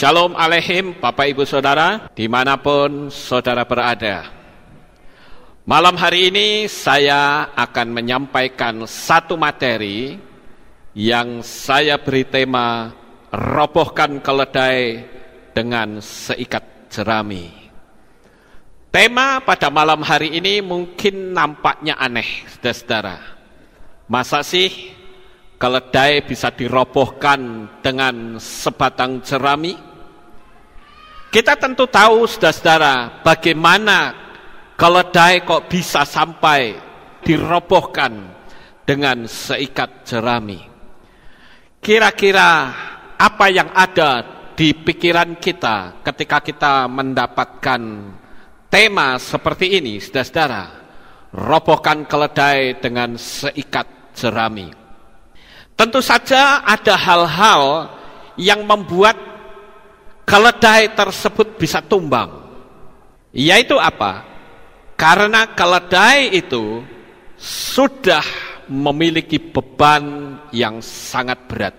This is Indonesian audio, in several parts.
Shalom Alehim, Bapak Ibu Saudara, dimanapun Saudara berada. Malam hari ini saya akan menyampaikan satu materi yang saya beri tema Robohkan Keledai dengan Seikat Jerami. Tema pada malam hari ini mungkin nampaknya aneh, saudara-saudara. Masa sih keledai bisa dirobohkan dengan sebatang jerami? Kita tentu tahu saudara-saudara bagaimana keledai kok bisa sampai dirobohkan dengan seikat jerami. Kira-kira apa yang ada di pikiran kita ketika kita mendapatkan tema seperti ini, saudara-saudara, robohkan keledai dengan seikat jerami. Tentu saja ada hal-hal yang membuat keledai tersebut bisa tumbang. Yaitu apa? Karena keledai itu sudah memiliki beban yang sangat berat.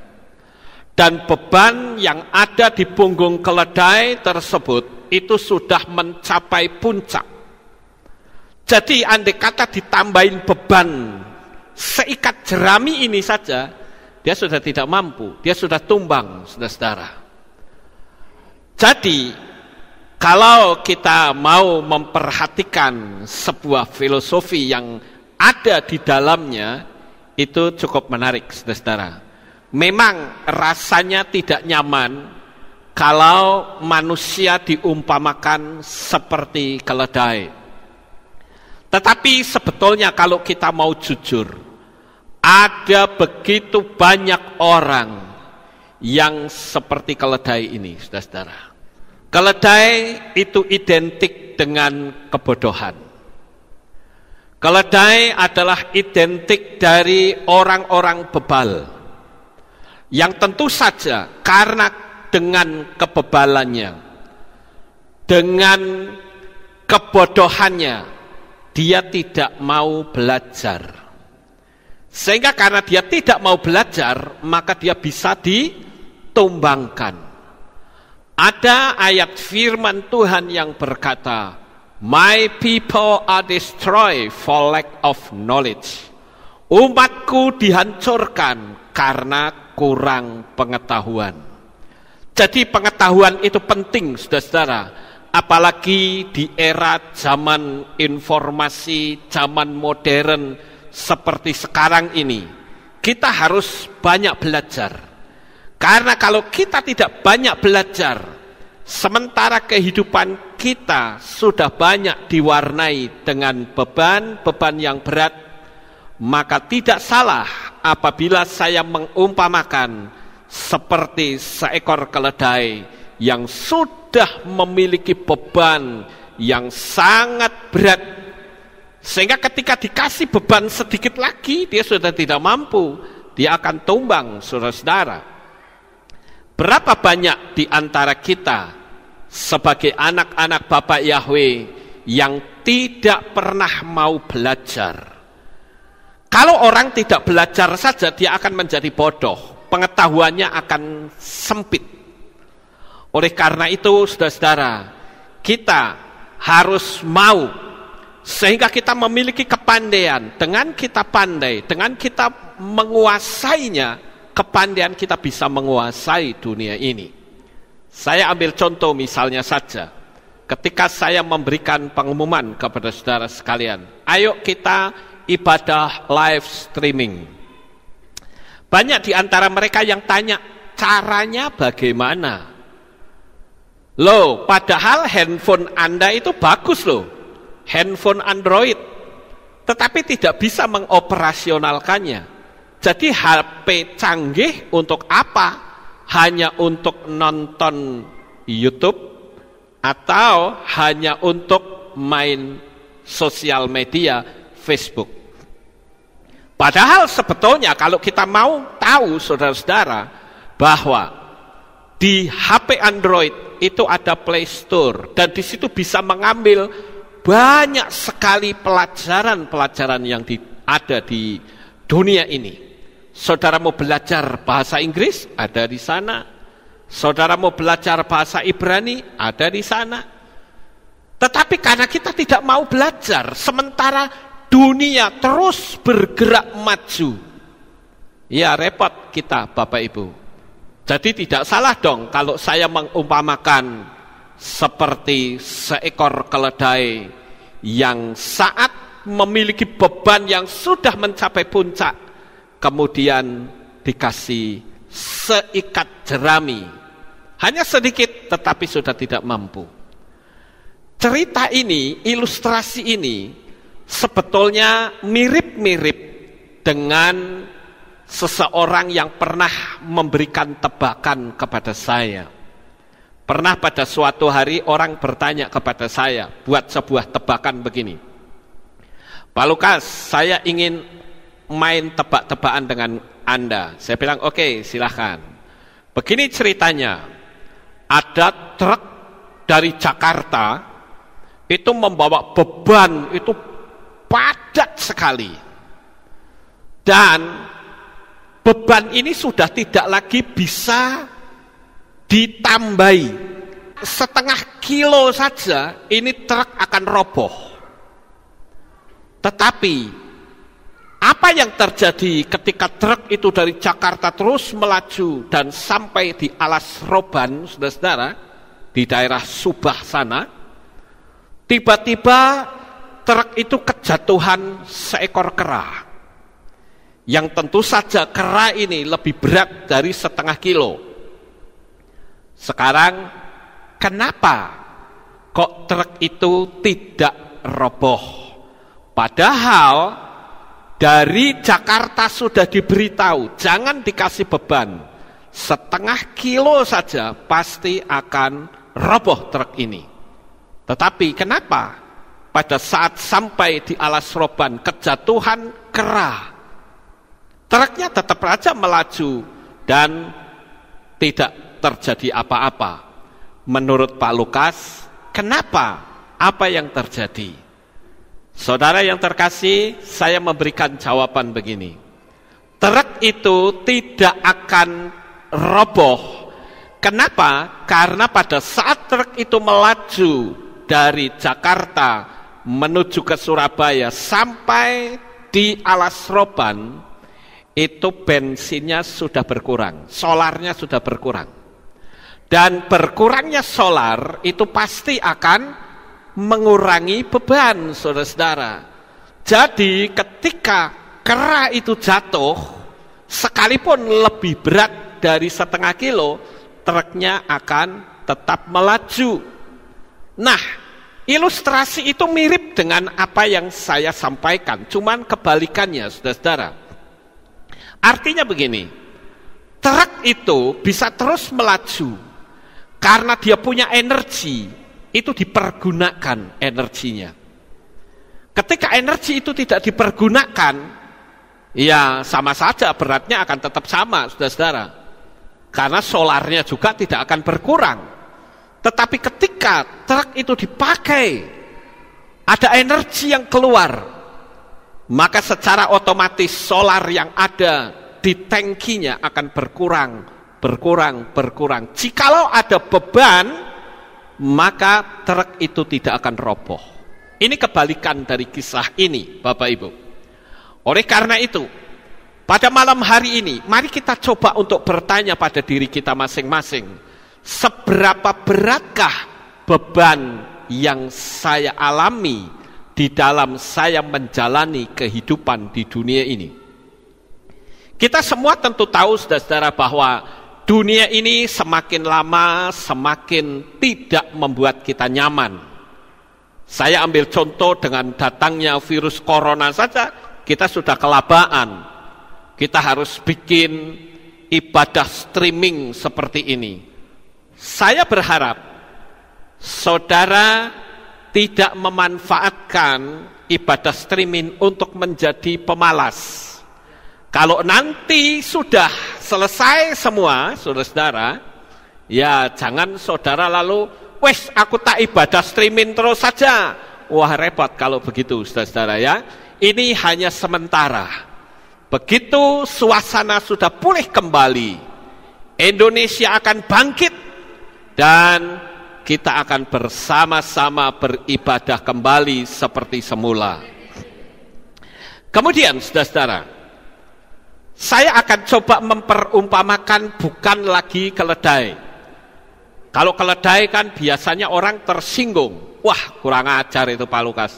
Dan beban yang ada di punggung keledai tersebut itu sudah mencapai puncak. Jadi andai kata ditambahin beban seikat jerami ini saja, dia sudah tidak mampu, dia sudah tumbang, saudara-saudara. Jadi, kalau kita mau memperhatikan sebuah filosofi yang ada di dalamnya, itu cukup menarik, saudara-saudara. Memang rasanya tidak nyaman kalau manusia diumpamakan seperti keledai. Tetapi sebetulnya kalau kita mau jujur, ada begitu banyak orang yang seperti keledai ini, saudara-saudara. Keledai itu identik dengan kebodohan. Keledai adalah identik dari orang-orang bebal. Yang tentu saja karena dengan kebebalannya, dengan kebodohannya, dia tidak mau belajar. Sehingga karena dia tidak mau belajar, maka dia bisa ditumbangkan. Ada ayat firman Tuhan yang berkata, My people are destroyed for lack of knowledge. Umatku dihancurkan karena kurang pengetahuan. Jadi pengetahuan itu penting, saudara-saudara apalagi di era zaman informasi, zaman modern seperti sekarang ini, kita harus banyak belajar. Karena kalau kita tidak banyak belajar, sementara kehidupan kita sudah banyak diwarnai dengan beban-beban yang berat, maka tidak salah apabila saya mengumpamakan seperti seekor keledai yang sudah memiliki beban yang sangat berat sehingga ketika dikasih beban sedikit lagi dia sudah tidak mampu dia akan tumbang saudara-saudara Berapa banyak di antara kita sebagai anak-anak Bapak Yahweh yang tidak pernah mau belajar? Kalau orang tidak belajar saja, dia akan menjadi bodoh. Pengetahuannya akan sempit. Oleh karena itu, saudara-saudara, kita harus mau sehingga kita memiliki kepandaian. Dengan kita pandai, dengan kita menguasainya, Kepandian kita bisa menguasai dunia ini. Saya ambil contoh misalnya saja, ketika saya memberikan pengumuman kepada saudara sekalian, ayo kita ibadah live streaming. Banyak di antara mereka yang tanya, caranya bagaimana? Loh, padahal handphone Anda itu bagus loh. Handphone Android. Tetapi tidak bisa mengoperasionalkannya. Jadi HP canggih untuk apa? Hanya untuk nonton YouTube atau hanya untuk main sosial media Facebook. Padahal sebetulnya kalau kita mau tahu saudara-saudara bahwa di HP Android itu ada Play Store dan di situ bisa mengambil banyak sekali pelajaran-pelajaran yang di, ada di dunia ini. Saudara mau belajar bahasa Inggris, ada di sana. Saudara mau belajar bahasa Ibrani, ada di sana. Tetapi karena kita tidak mau belajar, sementara dunia terus bergerak maju. Ya repot kita Bapak Ibu. Jadi tidak salah dong kalau saya mengumpamakan seperti seekor keledai yang saat memiliki beban yang sudah mencapai puncak kemudian dikasih seikat jerami. Hanya sedikit tetapi sudah tidak mampu. Cerita ini, ilustrasi ini sebetulnya mirip-mirip dengan seseorang yang pernah memberikan tebakan kepada saya. Pernah pada suatu hari orang bertanya kepada saya buat sebuah tebakan begini. Pak Lukas, saya ingin main tebak-tebakan dengan Anda. Saya bilang, oke okay, silahkan. Begini ceritanya, ada truk dari Jakarta itu membawa beban itu padat sekali. Dan beban ini sudah tidak lagi bisa ditambahi. Setengah kilo saja ini truk akan roboh. Tetapi apa yang terjadi ketika truk itu dari Jakarta terus melaju dan sampai di alas Roban, saudara-saudara, di daerah Subah sana, tiba-tiba truk itu kejatuhan seekor kera. Yang tentu saja kera ini lebih berat dari setengah kilo. Sekarang, kenapa kok truk itu tidak roboh? Padahal dari Jakarta sudah diberitahu, jangan dikasih beban. Setengah kilo saja pasti akan roboh truk ini. Tetapi kenapa? Pada saat sampai di alas roban kejatuhan kera. Truknya tetap saja melaju dan tidak terjadi apa-apa. Menurut Pak Lukas, kenapa? Apa yang terjadi? Saudara yang terkasih, saya memberikan jawaban begini. Truk itu tidak akan roboh. Kenapa? Karena pada saat truk itu melaju dari Jakarta menuju ke Surabaya sampai di alas roban, itu bensinnya sudah berkurang, solarnya sudah berkurang. Dan berkurangnya solar itu pasti akan mengurangi beban saudara-saudara. Jadi ketika kera itu jatuh, sekalipun lebih berat dari setengah kilo, truknya akan tetap melaju. Nah, ilustrasi itu mirip dengan apa yang saya sampaikan, cuman kebalikannya, saudara-saudara. Artinya begini, truk itu bisa terus melaju karena dia punya energi, itu dipergunakan energinya. Ketika energi itu tidak dipergunakan, ya sama saja beratnya akan tetap sama, saudara-saudara. Karena solarnya juga tidak akan berkurang. Tetapi ketika truk itu dipakai, ada energi yang keluar, maka secara otomatis solar yang ada di tangkinya akan berkurang, berkurang, berkurang. Jikalau ada beban, maka truk itu tidak akan roboh. Ini kebalikan dari kisah ini, Bapak Ibu. Oleh karena itu, pada malam hari ini, mari kita coba untuk bertanya pada diri kita masing-masing, seberapa beratkah beban yang saya alami di dalam saya menjalani kehidupan di dunia ini? Kita semua tentu tahu, saudara-saudara, bahwa Dunia ini semakin lama semakin tidak membuat kita nyaman. Saya ambil contoh dengan datangnya virus corona saja, kita sudah kelabaan. Kita harus bikin ibadah streaming seperti ini. Saya berharap saudara tidak memanfaatkan ibadah streaming untuk menjadi pemalas kalau nanti sudah selesai semua, saudara-saudara, ya jangan saudara lalu, wes aku tak ibadah streaming terus saja. Wah repot kalau begitu, saudara-saudara ya. Ini hanya sementara. Begitu suasana sudah pulih kembali, Indonesia akan bangkit dan kita akan bersama-sama beribadah kembali seperti semula. Kemudian, saudara-saudara, saya akan coba memperumpamakan bukan lagi keledai. Kalau keledai kan biasanya orang tersinggung. Wah, kurang ajar itu Pak Lukas.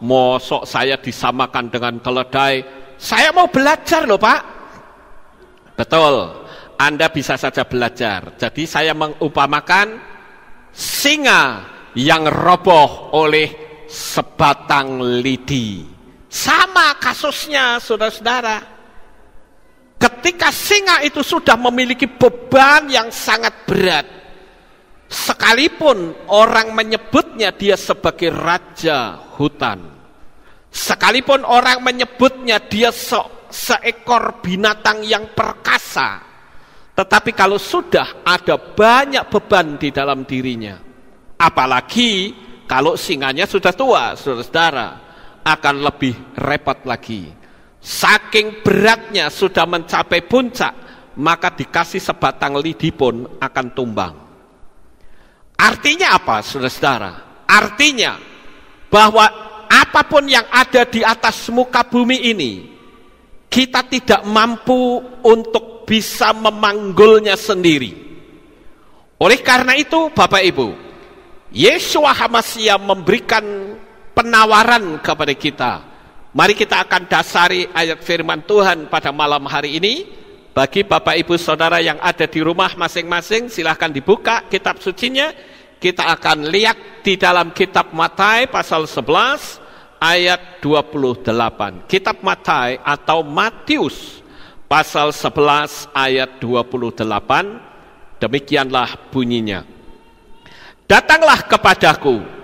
Mosok saya disamakan dengan keledai. Saya mau belajar loh Pak. Betul. Anda bisa saja belajar. Jadi saya mengumpamakan singa yang roboh oleh sebatang lidi. Sama kasusnya, saudara-saudara. Ketika singa itu sudah memiliki beban yang sangat berat, sekalipun orang menyebutnya dia sebagai raja hutan, sekalipun orang menyebutnya dia se seekor binatang yang perkasa, tetapi kalau sudah ada banyak beban di dalam dirinya, apalagi kalau singanya sudah tua, saudara-saudara, akan lebih repot lagi. Saking beratnya sudah mencapai puncak, maka dikasih sebatang lidi pun akan tumbang. Artinya apa, saudara-saudara? Artinya bahwa apapun yang ada di atas muka bumi ini, kita tidak mampu untuk bisa memanggulnya sendiri. Oleh karena itu, Bapak Ibu, Yesus Hamasya memberikan penawaran kepada kita Mari kita akan dasari ayat firman Tuhan pada malam hari ini. Bagi Bapak Ibu Saudara yang ada di rumah masing-masing, silahkan dibuka kitab sucinya. Kita akan lihat di dalam kitab Matai pasal 11 ayat 28. Kitab Matai atau Matius pasal 11 ayat 28. Demikianlah bunyinya. Datanglah kepadaku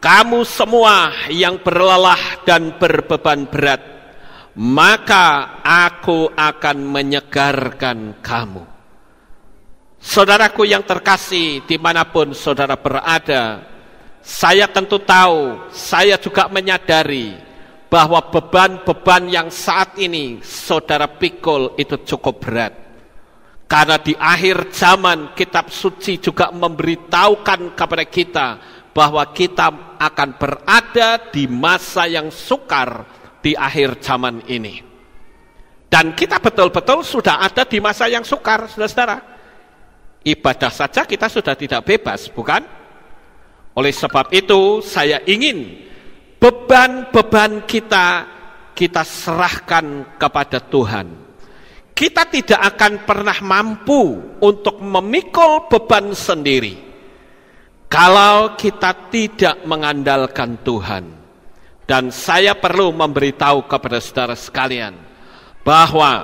kamu semua yang berlelah dan berbeban berat, maka aku akan menyegarkan kamu. Saudaraku yang terkasih, dimanapun saudara berada, saya tentu tahu, saya juga menyadari bahwa beban-beban yang saat ini saudara pikul itu cukup berat. Karena di akhir zaman kitab suci juga memberitahukan kepada kita bahwa kita akan berada di masa yang sukar di akhir zaman ini. Dan kita betul-betul sudah ada di masa yang sukar, saudara-saudara. Ibadah saja kita sudah tidak bebas, bukan? Oleh sebab itu, saya ingin beban-beban kita kita serahkan kepada Tuhan. Kita tidak akan pernah mampu untuk memikul beban sendiri kalau kita tidak mengandalkan Tuhan, dan saya perlu memberitahu kepada saudara sekalian bahwa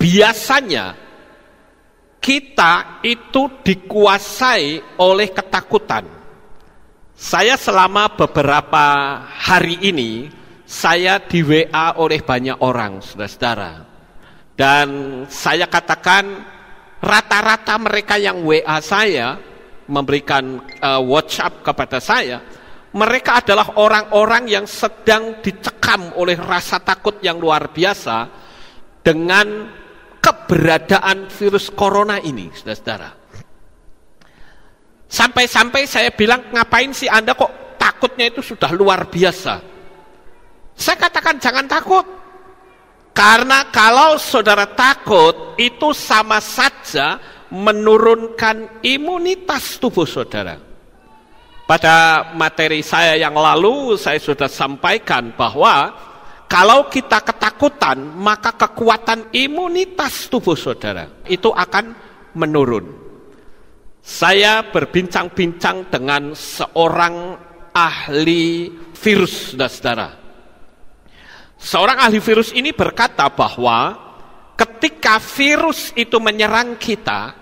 biasanya kita itu dikuasai oleh ketakutan. Saya selama beberapa hari ini saya di WA oleh banyak orang, saudara-saudara. Dan saya katakan rata-rata mereka yang WA saya memberikan uh, eh, WhatsApp kepada saya, mereka adalah orang-orang yang sedang dicekam oleh rasa takut yang luar biasa dengan keberadaan virus corona ini, saudara-saudara. Sampai-sampai saya bilang, ngapain sih Anda kok takutnya itu sudah luar biasa? Saya katakan jangan takut. Karena kalau saudara takut, itu sama saja menurunkan imunitas tubuh saudara. Pada materi saya yang lalu saya sudah sampaikan bahwa kalau kita ketakutan maka kekuatan imunitas tubuh saudara itu akan menurun. Saya berbincang-bincang dengan seorang ahli virus, saudara. Seorang ahli virus ini berkata bahwa ketika virus itu menyerang kita,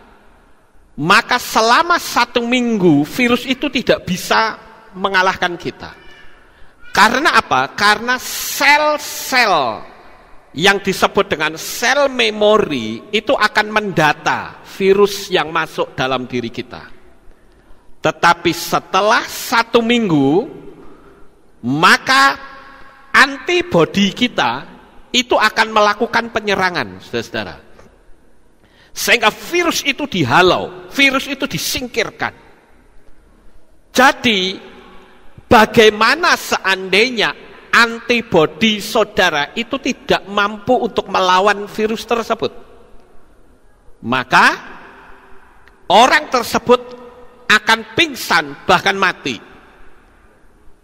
maka selama satu minggu virus itu tidak bisa mengalahkan kita. Karena apa? Karena sel-sel yang disebut dengan sel memori itu akan mendata virus yang masuk dalam diri kita. Tetapi setelah satu minggu, maka antibodi kita itu akan melakukan penyerangan, saudara-saudara. Sehingga virus itu dihalau, virus itu disingkirkan. Jadi, bagaimana seandainya antibodi saudara itu tidak mampu untuk melawan virus tersebut? Maka, orang tersebut akan pingsan, bahkan mati.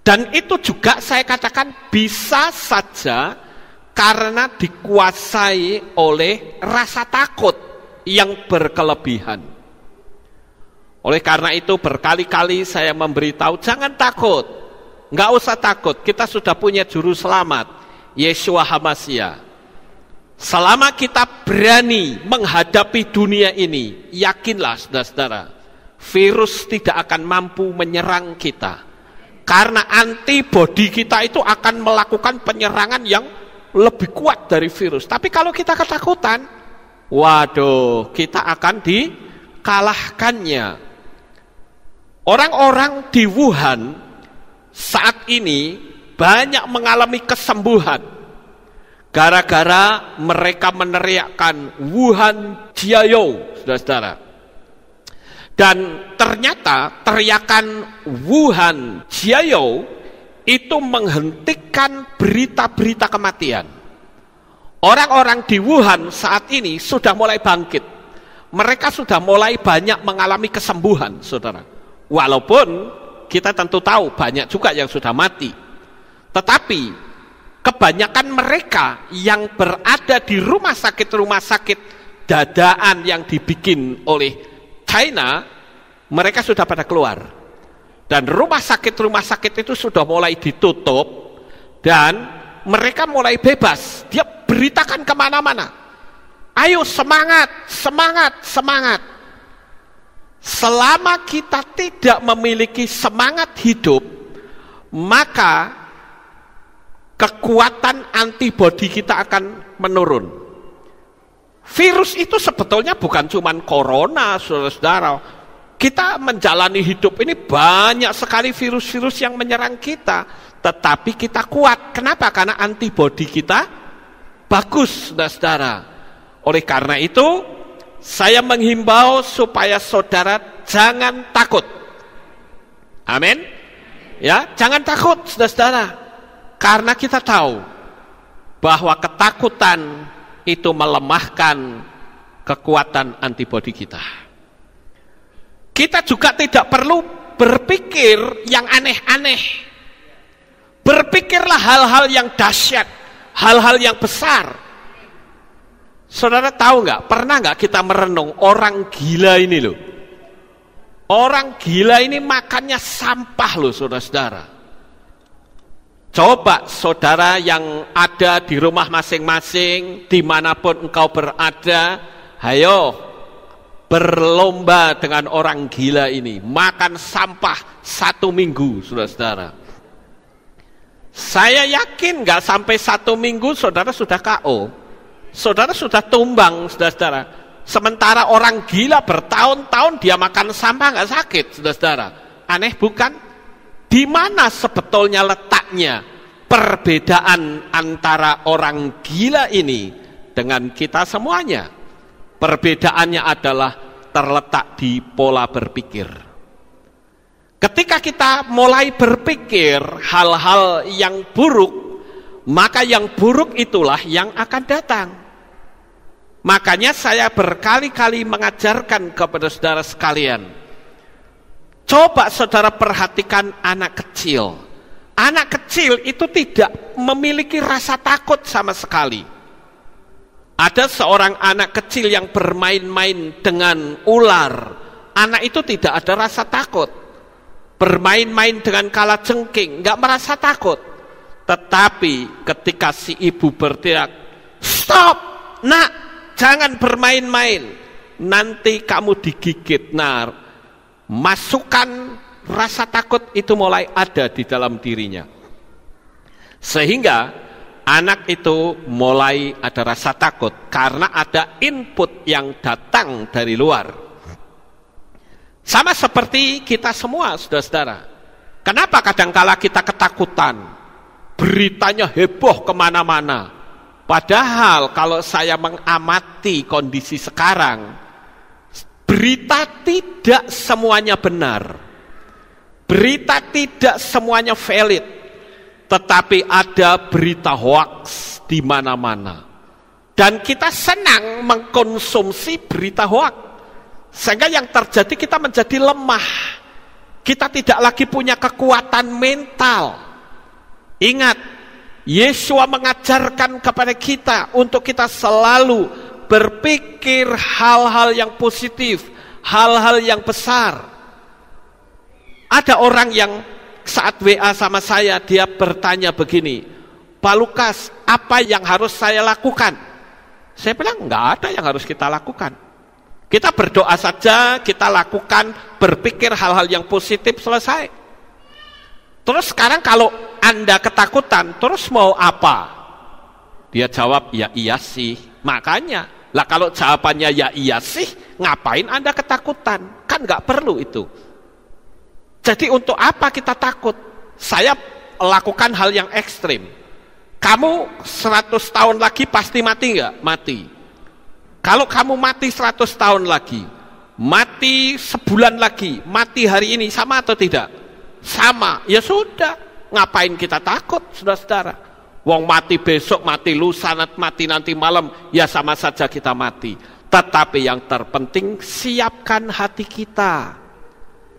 Dan itu juga saya katakan bisa saja karena dikuasai oleh rasa takut yang berkelebihan. Oleh karena itu berkali-kali saya memberitahu jangan takut, nggak usah takut. Kita sudah punya juru selamat, Yeshua Hamasya. Selama kita berani menghadapi dunia ini, yakinlah saudara-saudara, virus tidak akan mampu menyerang kita. Karena antibodi kita itu akan melakukan penyerangan yang lebih kuat dari virus. Tapi kalau kita ketakutan, Waduh, kita akan dikalahkannya. Orang-orang di Wuhan saat ini banyak mengalami kesembuhan. Gara-gara mereka meneriakkan Wuhan Jiayo saudara-saudara. Dan ternyata teriakan Wuhan Jiayo itu menghentikan berita-berita kematian. Orang-orang di Wuhan saat ini sudah mulai bangkit. Mereka sudah mulai banyak mengalami kesembuhan, saudara. Walaupun kita tentu tahu banyak juga yang sudah mati. Tetapi kebanyakan mereka yang berada di rumah sakit-rumah sakit dadaan yang dibikin oleh China, mereka sudah pada keluar dan rumah sakit-rumah sakit itu sudah mulai ditutup dan mereka mulai bebas. Dia beritakan kemana-mana. Ayo semangat, semangat, semangat. Selama kita tidak memiliki semangat hidup, maka kekuatan antibodi kita akan menurun. Virus itu sebetulnya bukan cuma corona, saudara-saudara. Kita menjalani hidup ini banyak sekali virus-virus yang menyerang kita tetapi kita kuat. Kenapa? Karena antibodi kita bagus, saudara. Oleh karena itu, saya menghimbau supaya saudara jangan takut. Amin. Ya, jangan takut, saudara-saudara. Karena kita tahu bahwa ketakutan itu melemahkan kekuatan antibodi kita. Kita juga tidak perlu berpikir yang aneh-aneh. Berpikirlah hal-hal yang dahsyat, hal-hal yang besar. Saudara tahu nggak? Pernah nggak kita merenung orang gila ini loh? Orang gila ini makannya sampah loh saudara-saudara. Coba saudara yang ada di rumah masing-masing, dimanapun engkau berada, hayo berlomba dengan orang gila ini. Makan sampah satu minggu, saudara-saudara. Saya yakin nggak sampai satu minggu saudara sudah KO. Saudara sudah tumbang, saudara-saudara. Sementara orang gila bertahun-tahun dia makan sampah nggak sakit, saudara-saudara. Aneh bukan? Di mana sebetulnya letaknya perbedaan antara orang gila ini dengan kita semuanya? Perbedaannya adalah terletak di pola berpikir. Ketika kita mulai berpikir hal-hal yang buruk, maka yang buruk itulah yang akan datang. Makanya saya berkali-kali mengajarkan kepada saudara sekalian. Coba saudara perhatikan anak kecil. Anak kecil itu tidak memiliki rasa takut sama sekali. Ada seorang anak kecil yang bermain-main dengan ular. Anak itu tidak ada rasa takut bermain-main dengan kala cengking, nggak merasa takut. Tetapi ketika si ibu berteriak, stop, nak, jangan bermain-main. Nanti kamu digigit. nar. masukan rasa takut itu mulai ada di dalam dirinya. Sehingga anak itu mulai ada rasa takut karena ada input yang datang dari luar. Sama seperti kita semua, saudara-saudara. Kenapa kadangkala kita ketakutan? Beritanya heboh kemana-mana. Padahal kalau saya mengamati kondisi sekarang, berita tidak semuanya benar. Berita tidak semuanya valid. Tetapi ada berita hoax di mana-mana. Dan kita senang mengkonsumsi berita hoax. Sehingga yang terjadi kita menjadi lemah. Kita tidak lagi punya kekuatan mental. Ingat, Yesus mengajarkan kepada kita untuk kita selalu berpikir hal-hal yang positif, hal-hal yang besar. Ada orang yang saat WA sama saya, dia bertanya begini, Pak Lukas, apa yang harus saya lakukan? Saya bilang, enggak ada yang harus kita lakukan kita berdoa saja, kita lakukan, berpikir hal-hal yang positif, selesai. Terus sekarang kalau Anda ketakutan, terus mau apa? Dia jawab, ya iya sih. Makanya, lah kalau jawabannya ya iya sih, ngapain Anda ketakutan? Kan nggak perlu itu. Jadi untuk apa kita takut? Saya lakukan hal yang ekstrim. Kamu 100 tahun lagi pasti mati nggak? Mati. Kalau kamu mati 100 tahun lagi, mati sebulan lagi, mati hari ini sama atau tidak? Sama. Ya sudah, ngapain kita takut, Saudara-saudara? Wong mati besok, mati lusa, mati nanti malam, ya sama saja kita mati. Tetapi yang terpenting siapkan hati kita.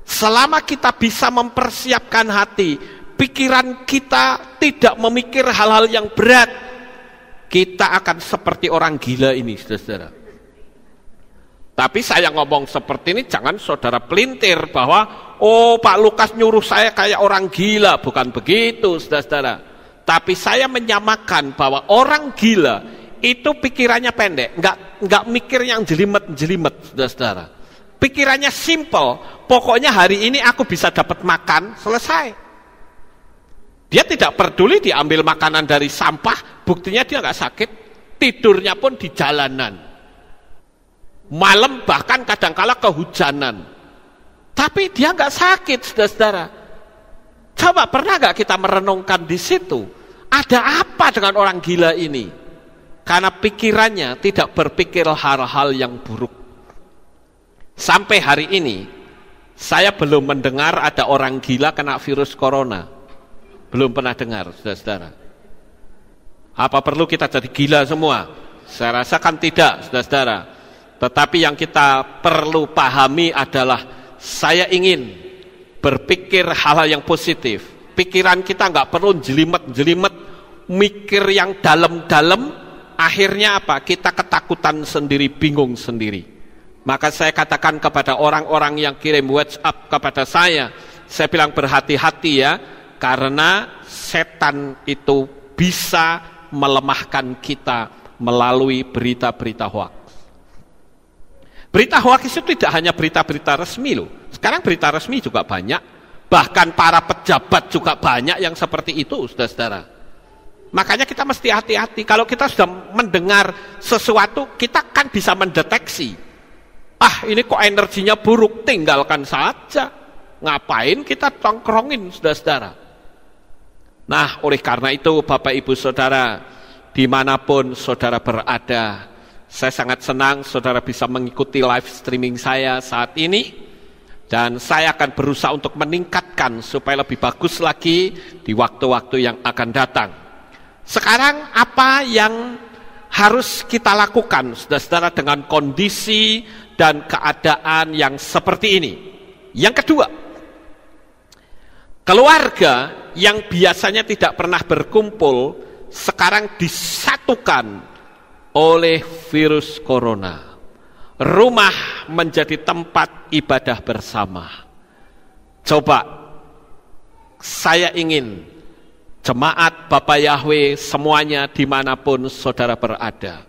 Selama kita bisa mempersiapkan hati, pikiran kita tidak memikir hal-hal yang berat, kita akan seperti orang gila ini, saudara-saudara. Tapi saya ngomong seperti ini, jangan saudara pelintir bahwa, oh Pak Lukas nyuruh saya kayak orang gila. Bukan begitu, saudara-saudara. Tapi saya menyamakan bahwa orang gila itu pikirannya pendek, nggak nggak mikir yang jelimet-jelimet, saudara-saudara. Pikirannya simple, pokoknya hari ini aku bisa dapat makan, selesai. Dia tidak peduli diambil makanan dari sampah, buktinya dia nggak sakit, tidurnya pun di jalanan. Malam bahkan kadangkala kehujanan. Tapi dia nggak sakit, saudara-saudara. Coba pernah nggak kita merenungkan di situ? Ada apa dengan orang gila ini? Karena pikirannya tidak berpikir hal-hal yang buruk. Sampai hari ini, saya belum mendengar ada orang gila kena virus corona. Belum pernah dengar, saudara-saudara. Apa perlu kita jadi gila semua? Saya rasakan tidak, saudara-saudara. Tetapi yang kita perlu pahami adalah saya ingin berpikir hal-hal yang positif. Pikiran kita nggak perlu jelimet-jelimet, mikir yang dalam-dalam, akhirnya apa? Kita ketakutan sendiri, bingung sendiri. Maka saya katakan kepada orang-orang yang kirim WhatsApp kepada saya, saya bilang berhati-hati ya, karena setan itu bisa melemahkan kita melalui berita-berita hoax. Berita hoax itu tidak hanya berita-berita resmi loh. Sekarang berita resmi juga banyak. Bahkan para pejabat juga banyak yang seperti itu, saudara-saudara. Makanya kita mesti hati-hati. Kalau kita sudah mendengar sesuatu, kita kan bisa mendeteksi. Ah, ini kok energinya buruk, tinggalkan saja. Ngapain kita tongkrongin, saudara-saudara? Nah, oleh karena itu, Bapak Ibu Saudara, dimanapun saudara berada, saya sangat senang saudara bisa mengikuti live streaming saya saat ini. Dan saya akan berusaha untuk meningkatkan supaya lebih bagus lagi di waktu-waktu yang akan datang. Sekarang apa yang harus kita lakukan saudara-saudara dengan kondisi dan keadaan yang seperti ini? Yang kedua, Keluarga yang biasanya tidak pernah berkumpul sekarang disatukan oleh virus corona. Rumah menjadi tempat ibadah bersama. Coba saya ingin jemaat Bapak Yahweh semuanya dimanapun saudara berada.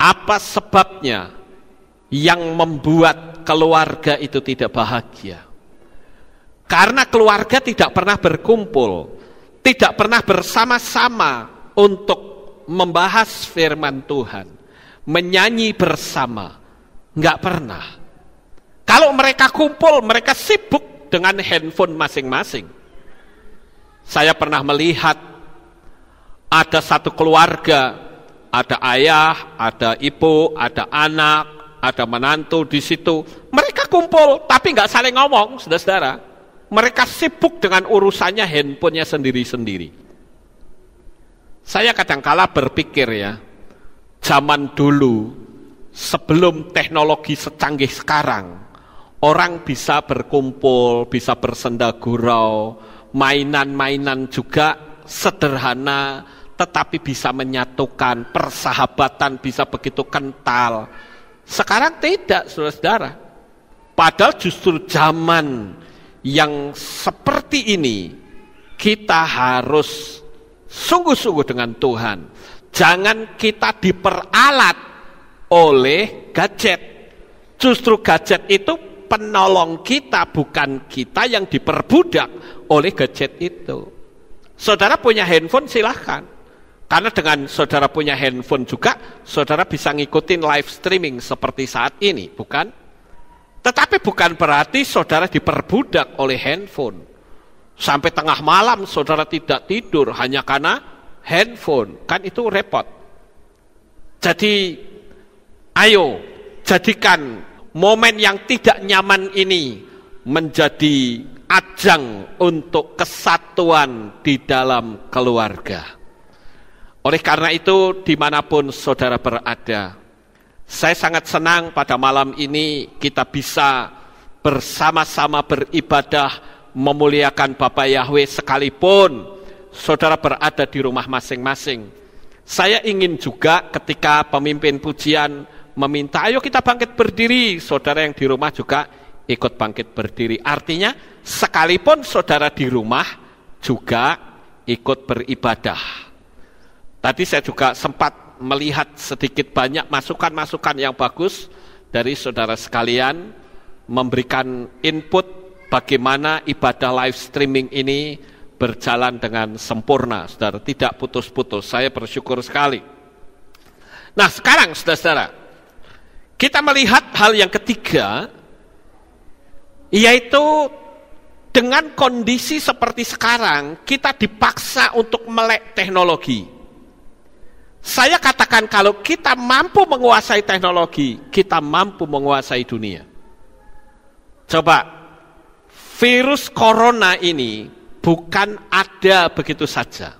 Apa sebabnya yang membuat keluarga itu tidak bahagia? Karena keluarga tidak pernah berkumpul, tidak pernah bersama-sama untuk membahas firman Tuhan, menyanyi bersama, nggak pernah. Kalau mereka kumpul, mereka sibuk dengan handphone masing-masing. Saya pernah melihat ada satu keluarga, ada ayah, ada ibu, ada anak, ada menantu di situ. Mereka kumpul, tapi nggak saling ngomong, saudara-saudara mereka sibuk dengan urusannya handphonenya sendiri-sendiri. Saya kadangkala berpikir ya, zaman dulu sebelum teknologi secanggih sekarang, orang bisa berkumpul, bisa bersenda gurau, mainan-mainan juga sederhana, tetapi bisa menyatukan, persahabatan bisa begitu kental. Sekarang tidak, saudara-saudara. Padahal justru zaman yang seperti ini kita harus sungguh-sungguh dengan Tuhan. Jangan kita diperalat oleh gadget. Justru gadget itu penolong kita, bukan kita yang diperbudak oleh gadget itu. Saudara punya handphone silahkan. Karena dengan saudara punya handphone juga, saudara bisa ngikutin live streaming seperti saat ini, bukan? Tetapi bukan berarti saudara diperbudak oleh handphone. Sampai tengah malam saudara tidak tidur hanya karena handphone. Kan itu repot. Jadi ayo jadikan momen yang tidak nyaman ini menjadi ajang untuk kesatuan di dalam keluarga. Oleh karena itu, dimanapun saudara berada, saya sangat senang pada malam ini kita bisa bersama-sama beribadah memuliakan Bapak Yahweh sekalipun saudara berada di rumah masing-masing. Saya ingin juga ketika pemimpin pujian meminta ayo kita bangkit berdiri, saudara yang di rumah juga ikut bangkit berdiri. Artinya sekalipun saudara di rumah juga ikut beribadah. Tadi saya juga sempat melihat sedikit banyak masukan-masukan yang bagus dari saudara sekalian memberikan input bagaimana ibadah live streaming ini berjalan dengan sempurna, saudara, tidak putus-putus. Saya bersyukur sekali. Nah, sekarang saudara-saudara, kita melihat hal yang ketiga, yaitu dengan kondisi seperti sekarang, kita dipaksa untuk melek teknologi. Saya katakan kalau kita mampu menguasai teknologi, kita mampu menguasai dunia. Coba, virus corona ini bukan ada begitu saja.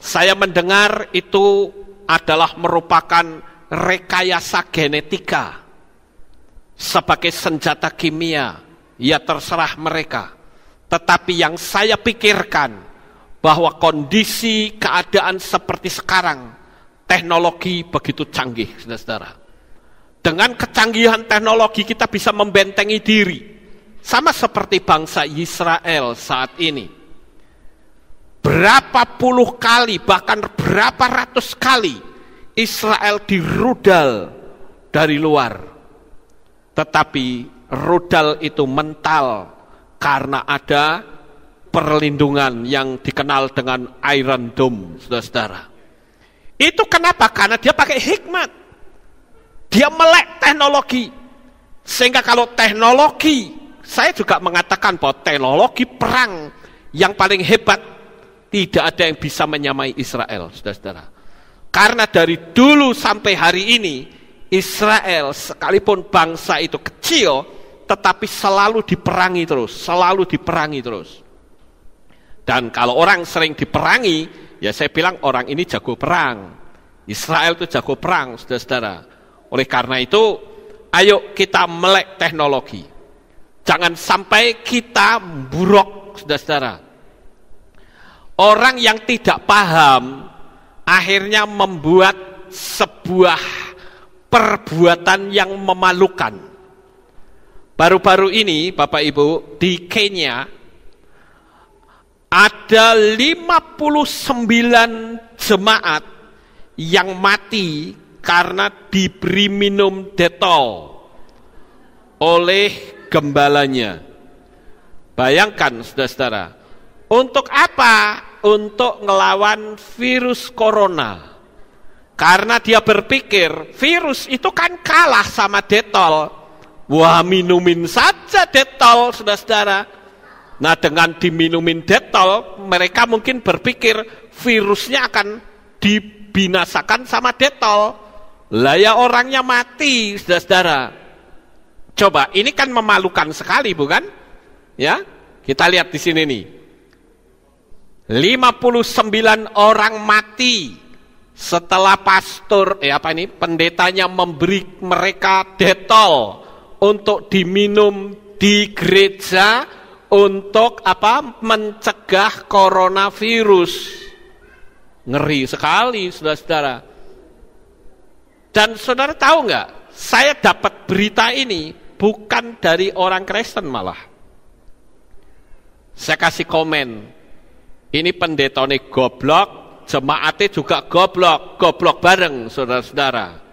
Saya mendengar itu adalah merupakan rekayasa genetika sebagai senjata kimia, ya terserah mereka. Tetapi yang saya pikirkan bahwa kondisi keadaan seperti sekarang teknologi begitu canggih, saudara-saudara. Dengan kecanggihan teknologi kita bisa membentengi diri. Sama seperti bangsa Israel saat ini. Berapa puluh kali, bahkan berapa ratus kali Israel dirudal dari luar. Tetapi rudal itu mental karena ada perlindungan yang dikenal dengan Iron Dome, saudara-saudara. Itu kenapa? Karena dia pakai hikmat. Dia melek teknologi. Sehingga kalau teknologi, saya juga mengatakan bahwa teknologi perang yang paling hebat tidak ada yang bisa menyamai Israel, saudara-saudara. Karena dari dulu sampai hari ini, Israel sekalipun bangsa itu kecil, tetapi selalu diperangi terus, selalu diperangi terus. Dan kalau orang sering diperangi, Ya saya bilang orang ini jago perang. Israel itu jago perang, saudara-saudara. Oleh karena itu, ayo kita melek teknologi. Jangan sampai kita buruk, saudara-saudara. Orang yang tidak paham, akhirnya membuat sebuah perbuatan yang memalukan. Baru-baru ini, Bapak Ibu, di Kenya, ada 59 jemaat yang mati karena diberi minum detol oleh gembalanya. Bayangkan saudara-saudara, untuk apa? Untuk ngelawan virus corona. Karena dia berpikir virus itu kan kalah sama detol. Wah minumin saja detol saudara-saudara. Nah dengan diminumin detol mereka mungkin berpikir virusnya akan dibinasakan sama detol. Lah ya orangnya mati saudara-saudara. Coba ini kan memalukan sekali bukan? Ya kita lihat di sini nih. 59 orang mati setelah pastor ya apa ini pendetanya memberi mereka detol untuk diminum di gereja untuk apa mencegah coronavirus. Ngeri sekali saudara-saudara. Dan saudara tahu nggak, saya dapat berita ini bukan dari orang Kristen malah. Saya kasih komen, ini pendetone goblok, jemaatnya juga goblok, goblok bareng saudara-saudara.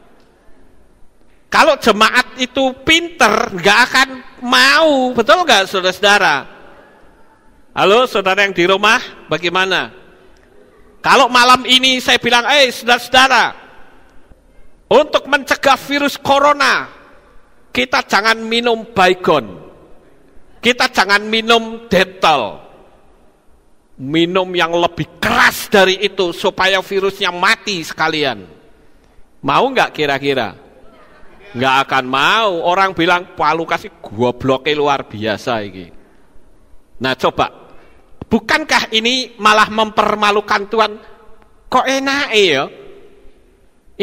Kalau jemaat itu pinter, nggak akan mau, betul nggak saudara-saudara? Halo saudara yang di rumah, bagaimana? Kalau malam ini saya bilang, eh saudara-saudara, untuk mencegah virus corona, kita jangan minum baygon, kita jangan minum dental, minum yang lebih keras dari itu supaya virusnya mati sekalian. Mau nggak kira-kira? nggak akan mau orang bilang gue gobloknya luar biasa ini nah coba bukankah ini malah mempermalukan Tuhan kok enak ya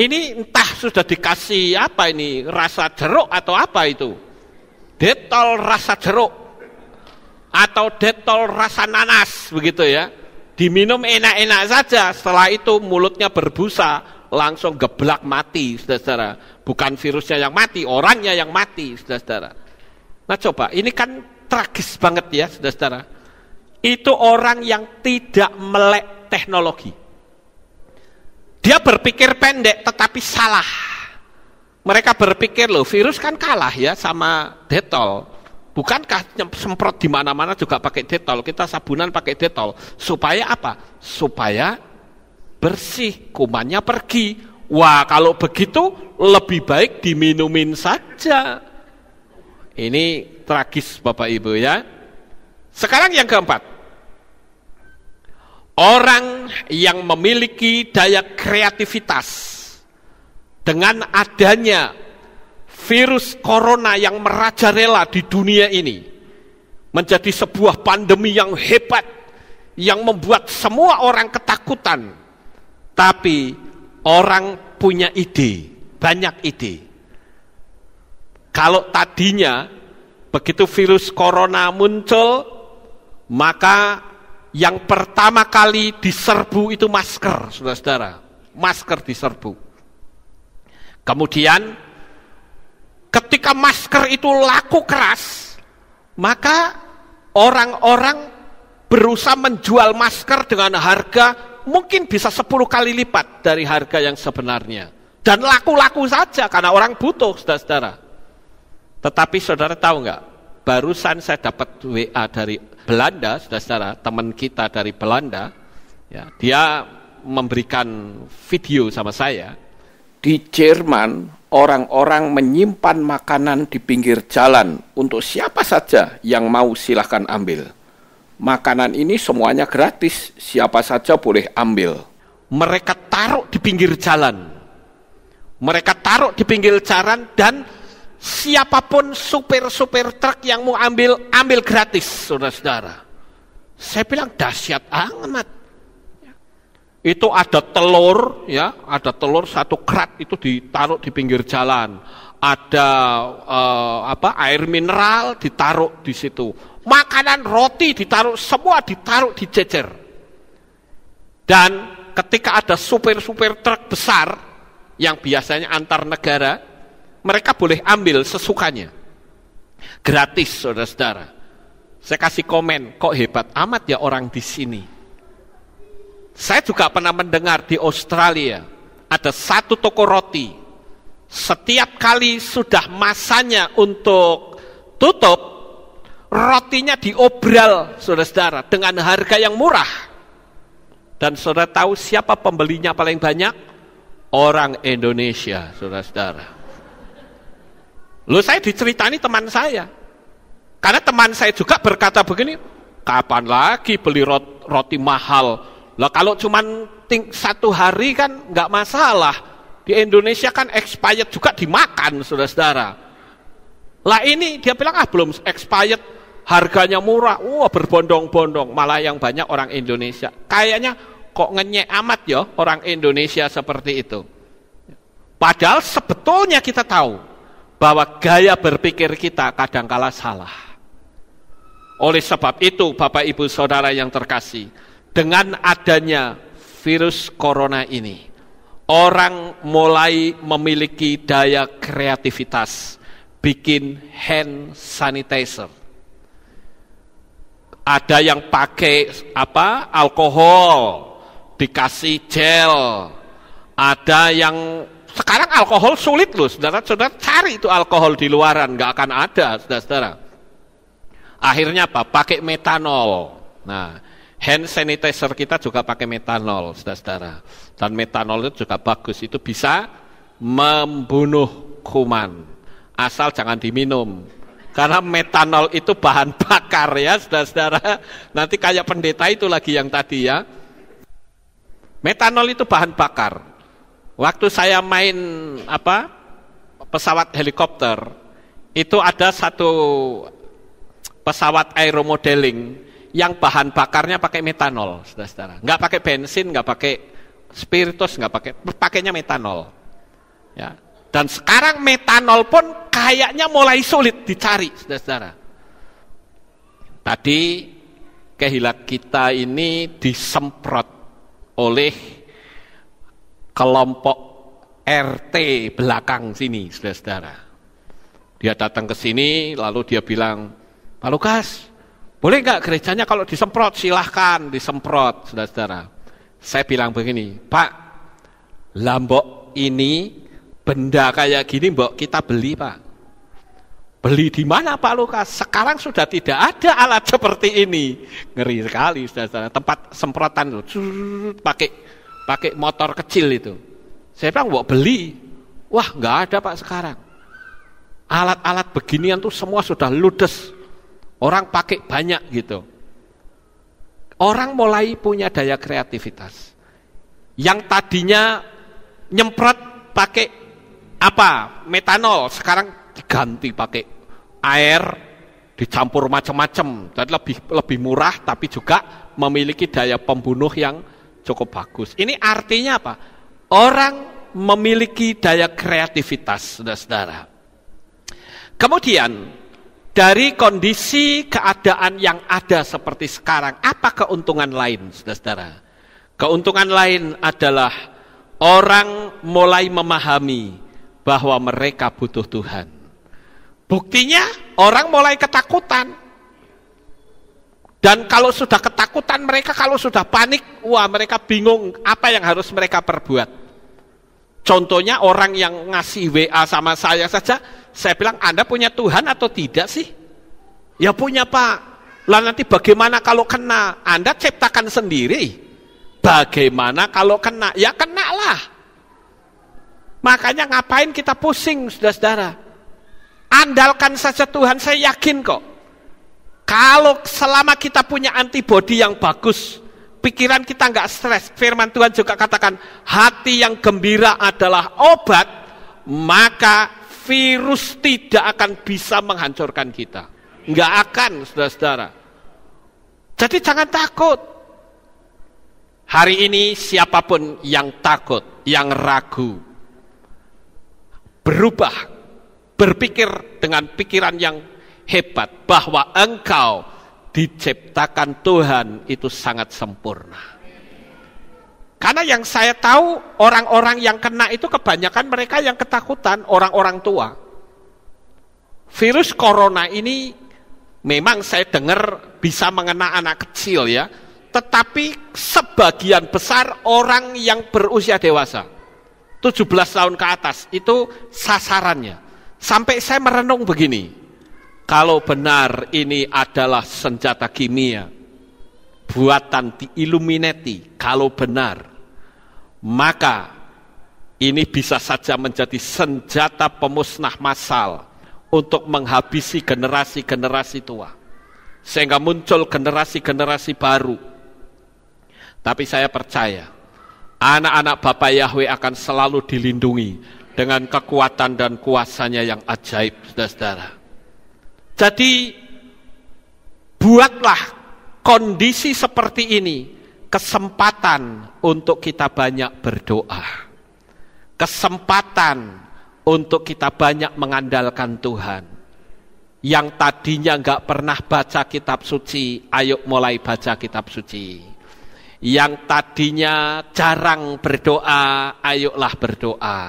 ini entah sudah dikasih apa ini rasa jeruk atau apa itu detol rasa jeruk atau detol rasa nanas begitu ya diminum enak-enak saja setelah itu mulutnya berbusa langsung geblak mati saudara-saudara Bukan virusnya yang mati, orangnya yang mati, saudara-saudara. Nah coba, ini kan tragis banget ya, saudara-saudara. Itu orang yang tidak melek teknologi. Dia berpikir pendek tetapi salah. Mereka berpikir loh, virus kan kalah ya sama detol. Bukankah semprot di mana-mana juga pakai detol? Kita sabunan pakai detol. Supaya apa? Supaya bersih, kumannya pergi, Wah, kalau begitu lebih baik diminumin saja. Ini tragis Bapak Ibu ya. Sekarang yang keempat. Orang yang memiliki daya kreativitas dengan adanya virus corona yang merajalela di dunia ini menjadi sebuah pandemi yang hebat yang membuat semua orang ketakutan. Tapi Orang punya ide, banyak ide. Kalau tadinya begitu virus corona muncul, maka yang pertama kali diserbu itu masker, saudara-saudara. Masker diserbu. Kemudian ketika masker itu laku keras, maka orang-orang berusaha menjual masker dengan harga mungkin bisa 10 kali lipat dari harga yang sebenarnya. Dan laku-laku saja karena orang butuh, saudara-saudara. Tetapi saudara tahu nggak? Barusan saya dapat WA dari Belanda, saudara-saudara, teman kita dari Belanda. Ya, dia memberikan video sama saya. Di Jerman, orang-orang menyimpan makanan di pinggir jalan untuk siapa saja yang mau silahkan ambil makanan ini semuanya gratis, siapa saja boleh ambil. Mereka taruh di pinggir jalan. Mereka taruh di pinggir jalan dan siapapun supir-supir truk yang mau ambil, ambil gratis, saudara-saudara. Saya bilang dahsyat amat. Itu ada telur, ya, ada telur satu kerat itu ditaruh di pinggir jalan. Ada uh, apa air mineral ditaruh di situ makanan roti ditaruh, semua ditaruh dijejer. Dan ketika ada supir-supir truk besar yang biasanya antar negara, mereka boleh ambil sesukanya. Gratis, saudara-saudara. Saya kasih komen, kok hebat amat ya orang di sini. Saya juga pernah mendengar di Australia, ada satu toko roti. Setiap kali sudah masanya untuk tutup, rotinya diobral, saudara-saudara, dengan harga yang murah. Dan saudara tahu siapa pembelinya paling banyak? Orang Indonesia, saudara-saudara. Loh saya diceritani teman saya. Karena teman saya juga berkata begini, kapan lagi beli rot roti mahal? Lah kalau cuma ting satu hari kan nggak masalah. Di Indonesia kan expired juga dimakan, saudara-saudara. Lah ini dia bilang ah belum expired harganya murah, wah berbondong-bondong, malah yang banyak orang Indonesia. Kayaknya kok ngenyek amat ya orang Indonesia seperti itu. Padahal sebetulnya kita tahu bahwa gaya berpikir kita kadang kadangkala salah. Oleh sebab itu, Bapak Ibu Saudara yang terkasih, dengan adanya virus corona ini, orang mulai memiliki daya kreativitas bikin hand sanitizer ada yang pakai apa alkohol dikasih gel ada yang sekarang alkohol sulit loh saudara-saudara cari itu alkohol di luaran nggak akan ada saudara-saudara akhirnya apa pakai metanol nah hand sanitizer kita juga pakai metanol saudara-saudara dan metanol itu juga bagus itu bisa membunuh kuman asal jangan diminum karena metanol itu bahan bakar ya, saudara-saudara. Nanti kayak pendeta itu lagi yang tadi ya. Metanol itu bahan bakar. Waktu saya main apa pesawat helikopter, itu ada satu pesawat aeromodeling yang bahan bakarnya pakai metanol, saudara-saudara. Nggak pakai bensin, nggak pakai spiritus, nggak pakai, pakainya metanol. Ya. Dan sekarang metanol pun kayaknya mulai sulit dicari, saudara-saudara. Tadi kehilat kita ini disemprot oleh kelompok RT belakang sini, saudara-saudara. Dia datang ke sini, lalu dia bilang, Pak Lukas, boleh nggak gerejanya kalau disemprot? Silahkan disemprot, saudara-saudara. Saya bilang begini, Pak, lambok ini Benda kayak gini mbok kita beli pak. Beli di mana Pak Lukas? Sekarang sudah tidak ada alat seperti ini. Ngeri sekali sudah Tempat semprotan tuh pakai pakai motor kecil itu. Saya bilang mbok beli. Wah nggak ada pak sekarang. Alat-alat beginian tuh semua sudah ludes. Orang pakai banyak gitu. Orang mulai punya daya kreativitas yang tadinya nyemprot pakai apa metanol sekarang diganti pakai air dicampur macam-macam dan lebih lebih murah tapi juga memiliki daya pembunuh yang cukup bagus. Ini artinya apa? Orang memiliki daya kreativitas, saudara-saudara. Kemudian dari kondisi keadaan yang ada seperti sekarang, apa keuntungan lain, saudara-saudara? Keuntungan lain adalah orang mulai memahami bahwa mereka butuh Tuhan. Buktinya orang mulai ketakutan. Dan kalau sudah ketakutan mereka kalau sudah panik, wah mereka bingung apa yang harus mereka perbuat. Contohnya orang yang ngasih WA sama saya saja, saya bilang Anda punya Tuhan atau tidak sih? Ya punya Pak. Lah nanti bagaimana kalau kena? Anda ciptakan sendiri. Bagaimana kalau kena? Ya kena lah. Makanya ngapain kita pusing, saudara-saudara? Andalkan saja Tuhan, saya yakin kok. Kalau selama kita punya antibodi yang bagus, pikiran kita nggak stres. Firman Tuhan juga katakan, hati yang gembira adalah obat, maka virus tidak akan bisa menghancurkan kita. Nggak akan, saudara-saudara. Jadi jangan takut. Hari ini siapapun yang takut, yang ragu, berubah, berpikir dengan pikiran yang hebat bahwa engkau diciptakan Tuhan itu sangat sempurna. Karena yang saya tahu orang-orang yang kena itu kebanyakan mereka yang ketakutan, orang-orang tua. Virus corona ini memang saya dengar bisa mengena anak kecil ya, tetapi sebagian besar orang yang berusia dewasa. 17 tahun ke atas itu sasarannya. Sampai saya merenung begini, kalau benar ini adalah senjata kimia buatan di Illuminati, kalau benar, maka ini bisa saja menjadi senjata pemusnah massal untuk menghabisi generasi-generasi tua. Sehingga muncul generasi-generasi baru. Tapi saya percaya, Anak-anak Bapak Yahweh akan selalu dilindungi dengan kekuatan dan kuasanya yang ajaib, saudara-saudara. Jadi, buatlah kondisi seperti ini kesempatan untuk kita banyak berdoa. Kesempatan untuk kita banyak mengandalkan Tuhan. Yang tadinya nggak pernah baca kitab suci, ayo mulai baca kitab suci yang tadinya jarang berdoa, ayolah berdoa.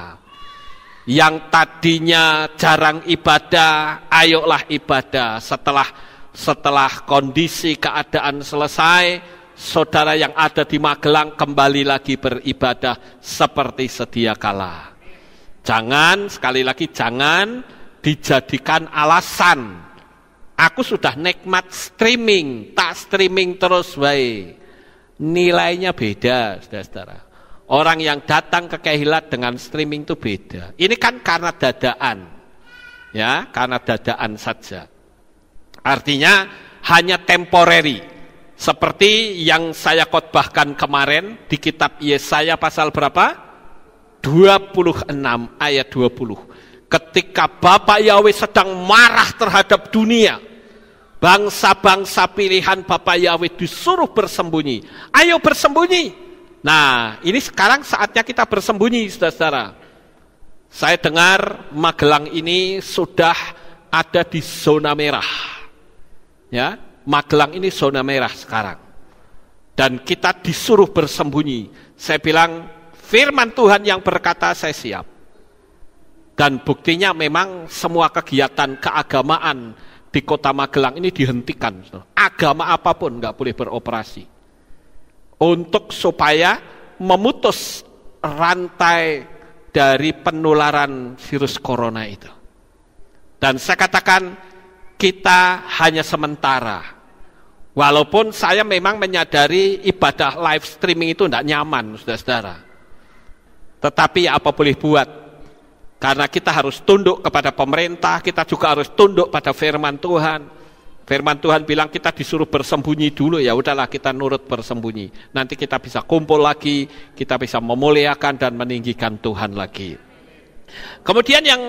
Yang tadinya jarang ibadah, ayolah ibadah. Setelah setelah kondisi keadaan selesai, saudara yang ada di Magelang kembali lagi beribadah seperti sedia kala. Jangan sekali lagi jangan dijadikan alasan. Aku sudah nikmat streaming, tak streaming terus baik nilainya beda, saudara-saudara. Orang yang datang ke Kehilat dengan streaming itu beda. Ini kan karena dadaan. Ya, karena dadaan saja. Artinya hanya temporary. Seperti yang saya khotbahkan kemarin di kitab Yesaya pasal berapa? 26 ayat 20. Ketika Bapak Yahweh sedang marah terhadap dunia, Bangsa-bangsa pilihan Bapak Yahweh disuruh bersembunyi. Ayo bersembunyi. Nah, ini sekarang saatnya kita bersembunyi, saudara-saudara. Saya dengar Magelang ini sudah ada di zona merah. Ya, Magelang ini zona merah sekarang. Dan kita disuruh bersembunyi. Saya bilang, firman Tuhan yang berkata, saya siap. Dan buktinya memang semua kegiatan keagamaan di kota Magelang ini dihentikan. Agama apapun nggak boleh beroperasi. Untuk supaya memutus rantai dari penularan virus corona itu. Dan saya katakan kita hanya sementara. Walaupun saya memang menyadari ibadah live streaming itu tidak nyaman, saudara-saudara. Tetapi ya apa boleh buat, karena kita harus tunduk kepada pemerintah, kita juga harus tunduk pada firman Tuhan. Firman Tuhan bilang kita disuruh bersembunyi dulu ya udahlah kita nurut bersembunyi. Nanti kita bisa kumpul lagi, kita bisa memuliakan dan meninggikan Tuhan lagi. Kemudian yang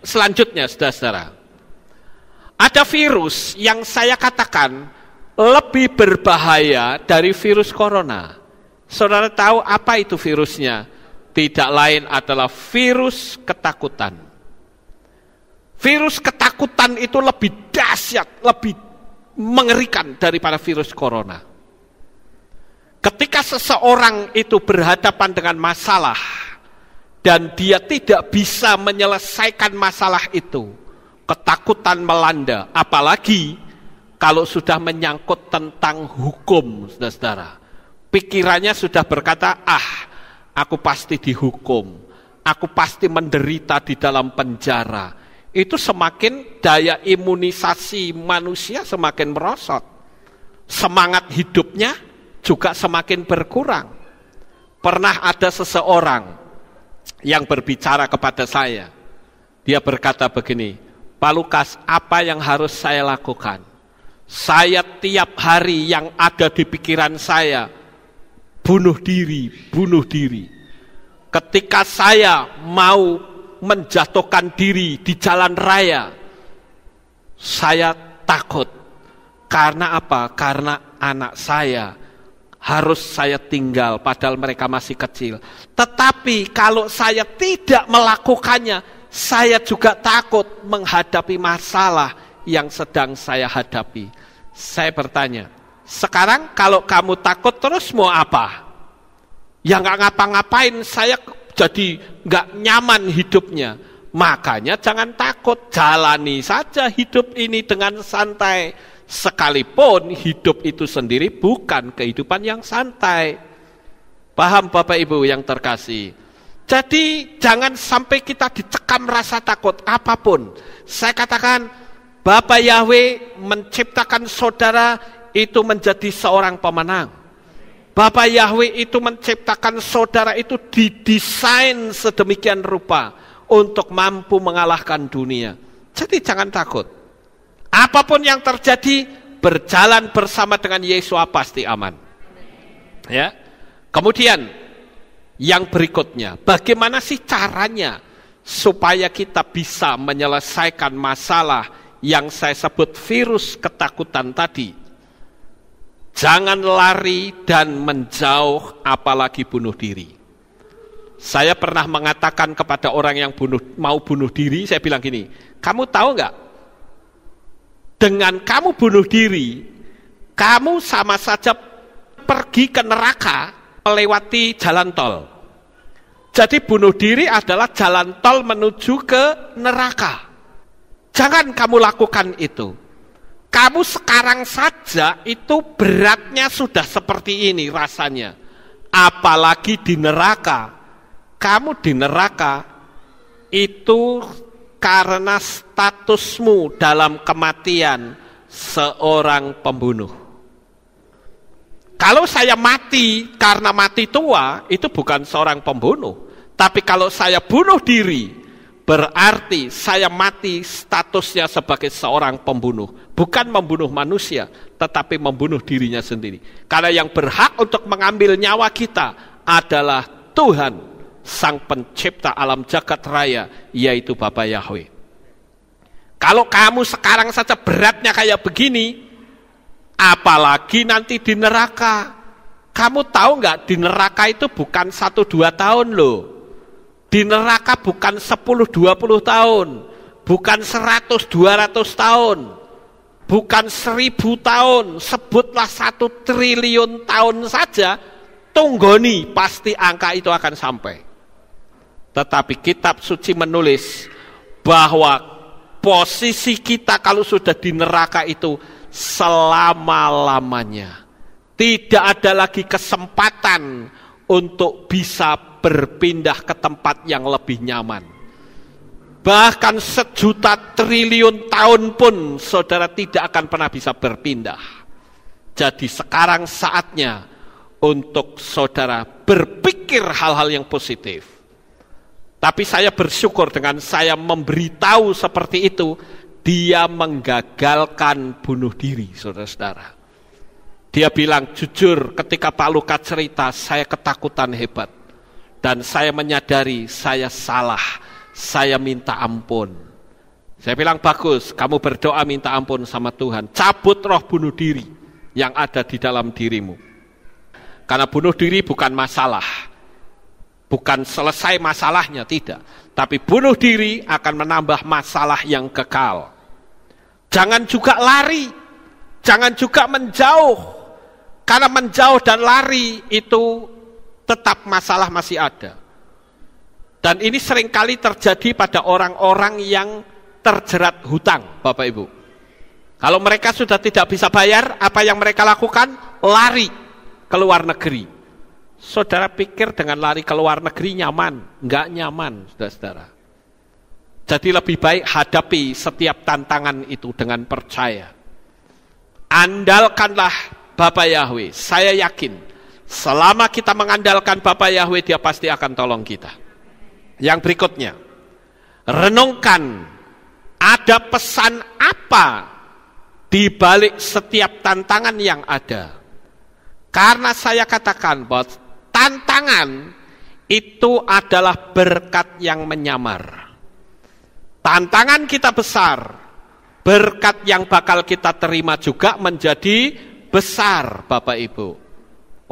selanjutnya Saudara-saudara. Ada virus yang saya katakan lebih berbahaya dari virus corona. Saudara tahu apa itu virusnya? tidak lain adalah virus ketakutan. Virus ketakutan itu lebih dahsyat, lebih mengerikan daripada virus corona. Ketika seseorang itu berhadapan dengan masalah dan dia tidak bisa menyelesaikan masalah itu, ketakutan melanda, apalagi kalau sudah menyangkut tentang hukum, saudara-saudara. Pikirannya sudah berkata, ah, aku pasti dihukum, aku pasti menderita di dalam penjara. Itu semakin daya imunisasi manusia semakin merosot. Semangat hidupnya juga semakin berkurang. Pernah ada seseorang yang berbicara kepada saya. Dia berkata begini, Pak Lukas, apa yang harus saya lakukan? Saya tiap hari yang ada di pikiran saya, bunuh diri, bunuh diri. Ketika saya mau menjatuhkan diri di jalan raya, saya takut. Karena apa? Karena anak saya harus saya tinggal padahal mereka masih kecil. Tetapi kalau saya tidak melakukannya, saya juga takut menghadapi masalah yang sedang saya hadapi. Saya bertanya, sekarang kalau kamu takut terus mau apa? Ya nggak ngapa-ngapain, saya jadi nggak nyaman hidupnya. Makanya jangan takut, jalani saja hidup ini dengan santai. Sekalipun hidup itu sendiri bukan kehidupan yang santai. Paham Bapak Ibu yang terkasih? Jadi jangan sampai kita dicekam rasa takut apapun. Saya katakan Bapak Yahweh menciptakan saudara itu menjadi seorang pemenang. Bapak Yahweh itu menciptakan saudara itu didesain sedemikian rupa untuk mampu mengalahkan dunia. Jadi jangan takut. Apapun yang terjadi, berjalan bersama dengan Yesus pasti aman. Ya. Kemudian yang berikutnya, bagaimana sih caranya supaya kita bisa menyelesaikan masalah yang saya sebut virus ketakutan tadi? Jangan lari dan menjauh apalagi bunuh diri. Saya pernah mengatakan kepada orang yang bunuh, mau bunuh diri, saya bilang gini, kamu tahu nggak? Dengan kamu bunuh diri, kamu sama saja pergi ke neraka melewati jalan tol. Jadi bunuh diri adalah jalan tol menuju ke neraka. Jangan kamu lakukan itu kamu sekarang saja itu beratnya sudah seperti ini rasanya. Apalagi di neraka. Kamu di neraka itu karena statusmu dalam kematian seorang pembunuh. Kalau saya mati karena mati tua, itu bukan seorang pembunuh. Tapi kalau saya bunuh diri, berarti saya mati statusnya sebagai seorang pembunuh bukan membunuh manusia, tetapi membunuh dirinya sendiri. Karena yang berhak untuk mengambil nyawa kita adalah Tuhan, Sang Pencipta alam jagat raya, yaitu Bapa Yahweh. Kalau kamu sekarang saja beratnya kayak begini, apalagi nanti di neraka. Kamu tahu nggak di neraka itu bukan 1-2 tahun loh. Di neraka bukan 10-20 tahun. Bukan 100-200 tahun bukan seribu tahun, sebutlah satu triliun tahun saja, tunggoni pasti angka itu akan sampai. Tetapi kitab suci menulis bahwa posisi kita kalau sudah di neraka itu selama-lamanya. Tidak ada lagi kesempatan untuk bisa berpindah ke tempat yang lebih nyaman bahkan sejuta triliun tahun pun saudara tidak akan pernah bisa berpindah. Jadi sekarang saatnya untuk saudara berpikir hal-hal yang positif. Tapi saya bersyukur dengan saya memberitahu seperti itu, dia menggagalkan bunuh diri, saudara-saudara. Dia bilang, jujur ketika Pak Luka cerita, saya ketakutan hebat. Dan saya menyadari saya salah saya minta ampun. Saya bilang bagus, kamu berdoa minta ampun sama Tuhan. Cabut roh bunuh diri yang ada di dalam dirimu. Karena bunuh diri bukan masalah. Bukan selesai masalahnya, tidak. Tapi bunuh diri akan menambah masalah yang kekal. Jangan juga lari. Jangan juga menjauh. Karena menjauh dan lari itu tetap masalah masih ada. Dan ini seringkali terjadi pada orang-orang yang terjerat hutang, Bapak Ibu. Kalau mereka sudah tidak bisa bayar, apa yang mereka lakukan? Lari ke luar negeri. Saudara pikir dengan lari ke luar negeri nyaman? Enggak nyaman, saudara-saudara. Jadi lebih baik hadapi setiap tantangan itu dengan percaya. Andalkanlah Bapak Yahweh. Saya yakin, selama kita mengandalkan Bapak Yahweh, dia pasti akan tolong kita. Yang berikutnya, renungkan ada pesan apa di balik setiap tantangan yang ada. Karena saya katakan bahwa tantangan itu adalah berkat yang menyamar. Tantangan kita besar, berkat yang bakal kita terima juga menjadi besar, Bapak Ibu.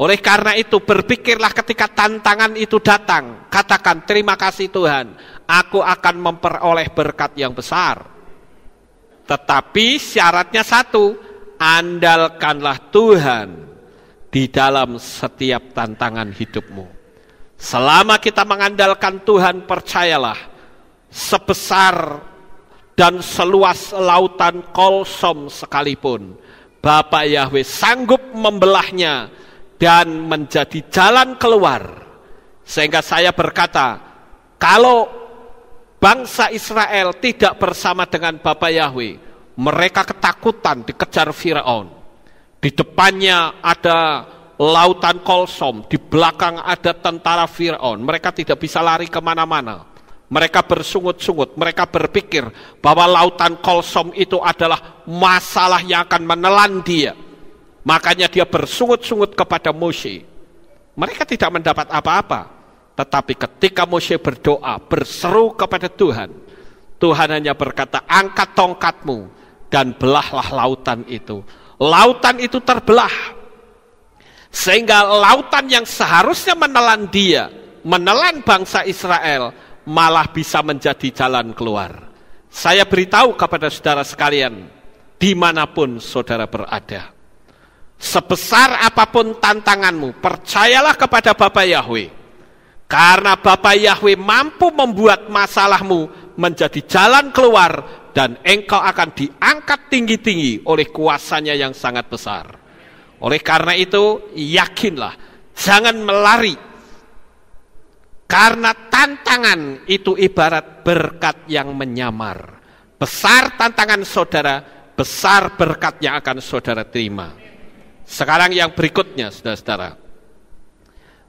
Oleh karena itu berpikirlah ketika tantangan itu datang, katakan terima kasih Tuhan, aku akan memperoleh berkat yang besar. Tetapi syaratnya satu, andalkanlah Tuhan di dalam setiap tantangan hidupmu. Selama kita mengandalkan Tuhan, percayalah sebesar dan seluas lautan kolsom sekalipun, Bapak Yahweh sanggup membelahnya dan menjadi jalan keluar. Sehingga saya berkata, kalau bangsa Israel tidak bersama dengan Bapak Yahweh, mereka ketakutan dikejar Firaun. Di depannya ada lautan kolsom, di belakang ada tentara Firaun. Mereka tidak bisa lari kemana-mana. Mereka bersungut-sungut, mereka berpikir bahwa lautan kolsom itu adalah masalah yang akan menelan dia Makanya dia bersungut-sungut kepada Moshe. Mereka tidak mendapat apa-apa. Tetapi ketika Moshe berdoa, berseru kepada Tuhan. Tuhan hanya berkata, angkat tongkatmu dan belahlah lautan itu. Lautan itu terbelah. Sehingga lautan yang seharusnya menelan dia, menelan bangsa Israel, malah bisa menjadi jalan keluar. Saya beritahu kepada saudara sekalian, dimanapun saudara berada Sebesar apapun tantanganmu, percayalah kepada Bapak Yahweh. Karena Bapak Yahweh mampu membuat masalahmu menjadi jalan keluar dan engkau akan diangkat tinggi-tinggi oleh kuasanya yang sangat besar. Oleh karena itu, yakinlah, jangan melari. Karena tantangan itu ibarat berkat yang menyamar. Besar tantangan saudara, besar berkat yang akan saudara terima. Sekarang yang berikutnya, saudara-saudara.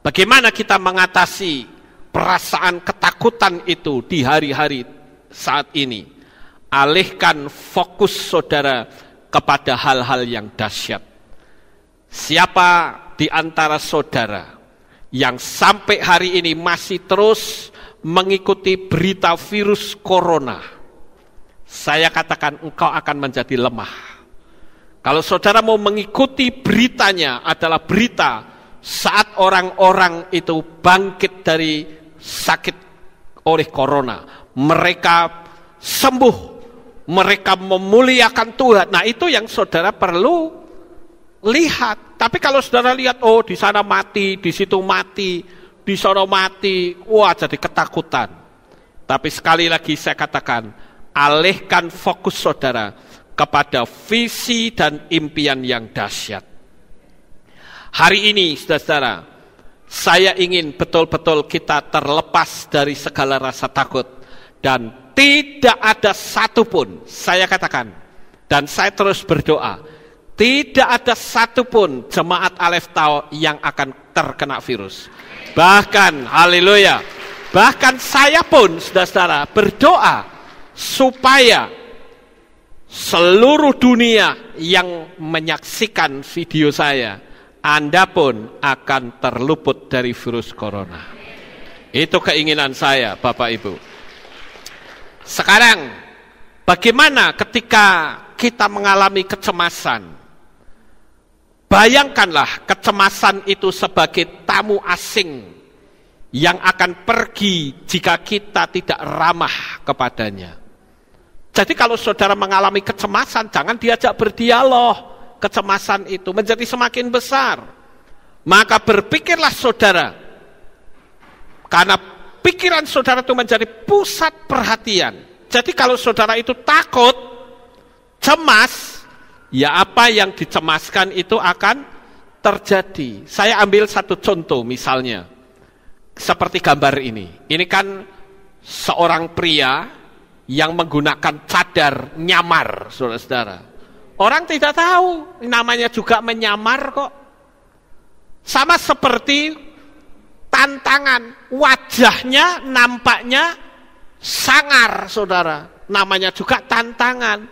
Bagaimana kita mengatasi perasaan ketakutan itu di hari-hari saat ini? Alihkan fokus saudara kepada hal-hal yang dahsyat. Siapa di antara saudara yang sampai hari ini masih terus mengikuti berita virus corona? Saya katakan engkau akan menjadi lemah kalau saudara mau mengikuti beritanya adalah berita saat orang-orang itu bangkit dari sakit oleh corona. Mereka sembuh, mereka memuliakan Tuhan. Nah itu yang saudara perlu lihat. Tapi kalau saudara lihat, oh di sana mati, di situ mati, di sana mati, wah jadi ketakutan. Tapi sekali lagi saya katakan, alihkan fokus saudara kepada visi dan impian yang dahsyat. Hari ini, saudara-saudara, saya ingin betul-betul kita terlepas dari segala rasa takut dan tidak ada satupun, saya katakan, dan saya terus berdoa, tidak ada satupun jemaat Alef Tau yang akan terkena virus. Bahkan, haleluya, bahkan saya pun, saudara-saudara, berdoa supaya seluruh dunia yang menyaksikan video saya, Anda pun akan terluput dari virus corona. Itu keinginan saya, Bapak Ibu. Sekarang, bagaimana ketika kita mengalami kecemasan? Bayangkanlah kecemasan itu sebagai tamu asing yang akan pergi jika kita tidak ramah kepadanya. Jadi kalau saudara mengalami kecemasan, jangan diajak berdialog. Kecemasan itu menjadi semakin besar. Maka berpikirlah saudara. Karena pikiran saudara itu menjadi pusat perhatian. Jadi kalau saudara itu takut, cemas, ya apa yang dicemaskan itu akan terjadi. Saya ambil satu contoh misalnya. Seperti gambar ini. Ini kan seorang pria yang menggunakan cadar nyamar, saudara-saudara. Orang tidak tahu, namanya juga menyamar kok. Sama seperti tantangan, wajahnya nampaknya sangar, saudara. Namanya juga tantangan.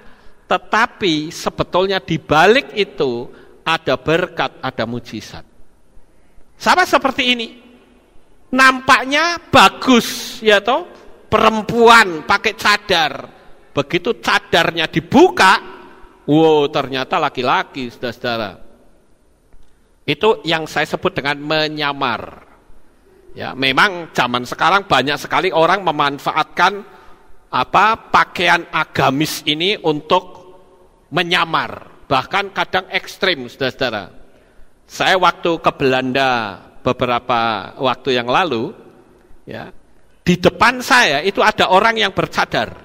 Tetapi sebetulnya di balik itu ada berkat, ada mujizat. Sama seperti ini. Nampaknya bagus, ya toh? perempuan pakai cadar. Begitu cadarnya dibuka, wow ternyata laki-laki, saudara-saudara. Itu yang saya sebut dengan menyamar. Ya, memang zaman sekarang banyak sekali orang memanfaatkan apa pakaian agamis ini untuk menyamar, bahkan kadang ekstrim, saudara-saudara. Saya waktu ke Belanda beberapa waktu yang lalu, ya, di depan saya itu ada orang yang bercadar.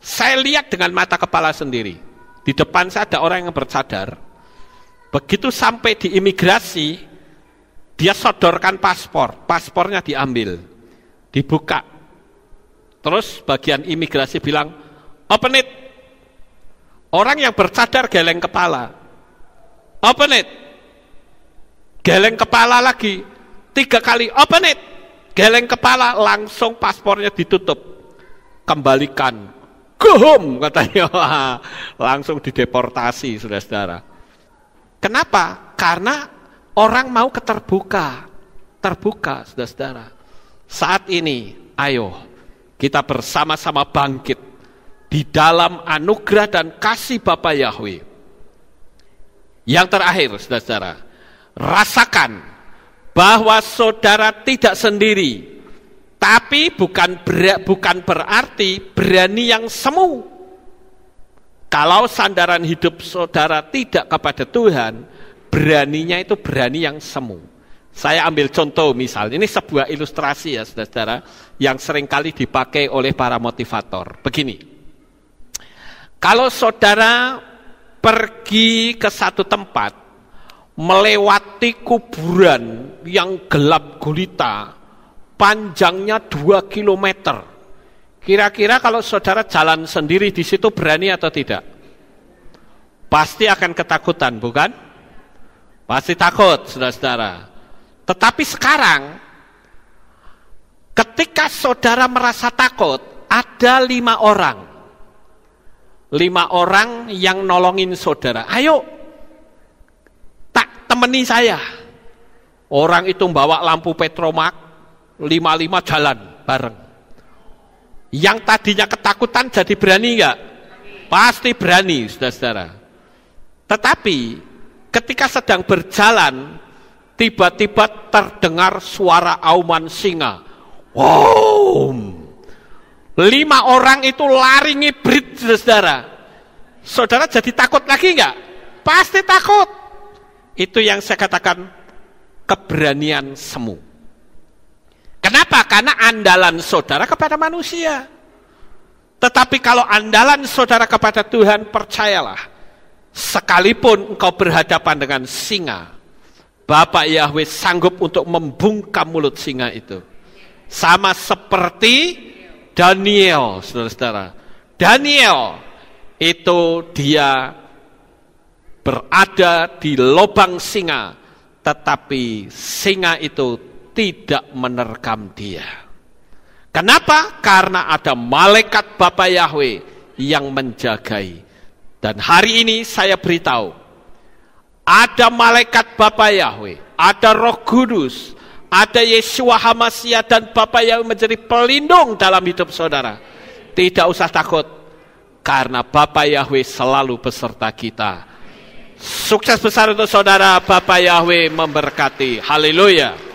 Saya lihat dengan mata kepala sendiri. Di depan saya ada orang yang bercadar. Begitu sampai di imigrasi, dia sodorkan paspor. Paspornya diambil. Dibuka. Terus bagian imigrasi bilang, open it. Orang yang bercadar geleng kepala. Open it. Geleng kepala lagi. Tiga kali open it geleng kepala langsung paspornya ditutup kembalikan gohom katanya langsung dideportasi saudara-saudara kenapa karena orang mau keterbuka terbuka saudara-saudara saat ini ayo kita bersama-sama bangkit di dalam anugerah dan kasih Bapa Yahweh yang terakhir saudara-saudara rasakan bahwa saudara tidak sendiri. Tapi bukan ber, bukan berarti berani yang semu. Kalau sandaran hidup saudara tidak kepada Tuhan, beraninya itu berani yang semu. Saya ambil contoh misal, ini sebuah ilustrasi ya saudara-saudara yang seringkali dipakai oleh para motivator. Begini, kalau saudara pergi ke satu tempat, melewati kuburan yang gelap gulita panjangnya 2 km. Kira-kira kalau saudara jalan sendiri di situ berani atau tidak? Pasti akan ketakutan, bukan? Pasti takut, saudara-saudara. Tetapi sekarang, ketika saudara merasa takut, ada lima orang. Lima orang yang nolongin saudara. Ayo, menemani saya. Orang itu bawa lampu petromak, lima-lima jalan bareng. Yang tadinya ketakutan jadi berani enggak? Pasti berani, saudara-saudara. Tetapi ketika sedang berjalan, tiba-tiba terdengar suara auman singa. Wow! Lima orang itu lari ngibrit, saudara. Saudara jadi takut lagi enggak? Pasti takut. Itu yang saya katakan keberanian semu. Kenapa? Karena andalan saudara kepada manusia. Tetapi kalau andalan saudara kepada Tuhan, percayalah. Sekalipun engkau berhadapan dengan singa, Bapak Yahweh sanggup untuk membungkam mulut singa itu. Sama seperti Daniel, saudara-saudara. Daniel itu dia berada di lubang singa, tetapi singa itu tidak menerkam dia. Kenapa? Karena ada malaikat Bapa Yahweh yang menjagai. Dan hari ini saya beritahu, ada malaikat Bapa Yahweh, ada Roh Kudus, ada Yesua Hamasya dan Bapa Yahweh menjadi pelindung dalam hidup saudara. Tidak usah takut, karena Bapa Yahweh selalu beserta kita Sukses besar untuk saudara Bapak Yahweh memberkati. Haleluya.